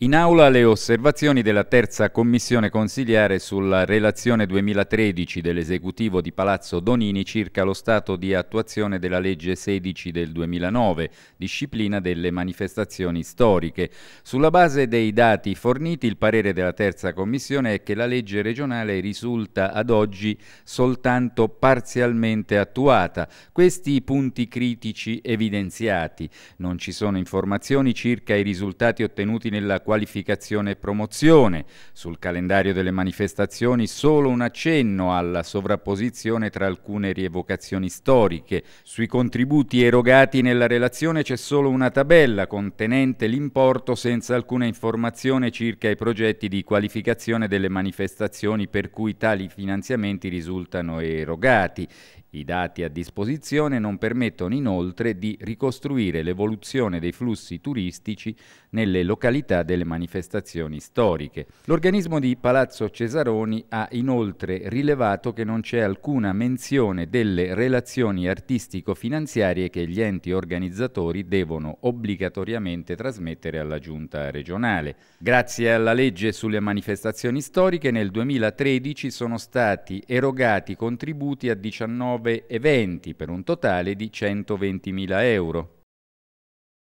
In aula le osservazioni della terza commissione consigliare sulla relazione 2013 dell'esecutivo di Palazzo Donini circa lo stato di attuazione della legge 16 del 2009, disciplina delle manifestazioni storiche. Sulla base dei dati forniti il parere della terza commissione è che la legge regionale risulta ad oggi soltanto parzialmente attuata. Questi i punti critici evidenziati. Non ci sono informazioni circa i risultati ottenuti nella qualificazione e promozione. Sul calendario delle manifestazioni solo un accenno alla sovrapposizione tra alcune rievocazioni storiche. Sui contributi erogati nella relazione c'è solo una tabella contenente l'importo senza alcuna informazione circa i progetti di qualificazione delle manifestazioni per cui tali finanziamenti risultano erogati. I dati a disposizione non permettono inoltre di ricostruire l'evoluzione dei flussi turistici nelle località del delle manifestazioni storiche. L'organismo di Palazzo Cesaroni ha inoltre rilevato che non c'è alcuna menzione delle relazioni artistico-finanziarie che gli enti organizzatori devono obbligatoriamente trasmettere alla giunta regionale. Grazie alla legge sulle manifestazioni storiche nel 2013 sono stati erogati contributi a 19 eventi per un totale di 120.000 euro.